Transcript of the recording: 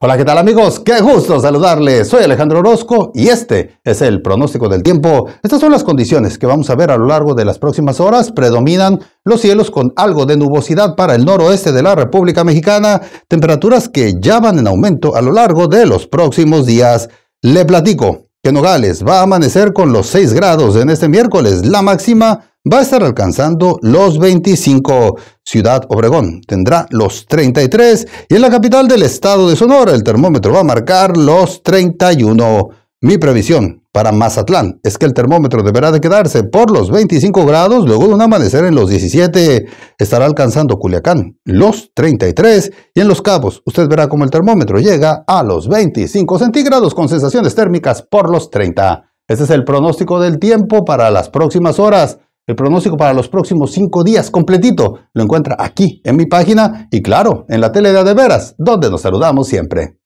Hola, ¿qué tal amigos? Qué gusto saludarles. Soy Alejandro Orozco y este es el pronóstico del tiempo. Estas son las condiciones que vamos a ver a lo largo de las próximas horas. Predominan los cielos con algo de nubosidad para el noroeste de la República Mexicana, temperaturas que ya van en aumento a lo largo de los próximos días. Le platico que Nogales va a amanecer con los 6 grados en este miércoles. La máxima va a estar alcanzando los 25. Ciudad Obregón tendrá los 33 y en la capital del estado de Sonora el termómetro va a marcar los 31. Mi previsión para Mazatlán es que el termómetro deberá de quedarse por los 25 grados luego de un amanecer en los 17. Estará alcanzando Culiacán los 33 y en Los Cabos usted verá como el termómetro llega a los 25 centígrados con sensaciones térmicas por los 30. Este es el pronóstico del tiempo para las próximas horas. El pronóstico para los próximos cinco días completito lo encuentra aquí en mi página y claro, en la tele de Veras, donde nos saludamos siempre.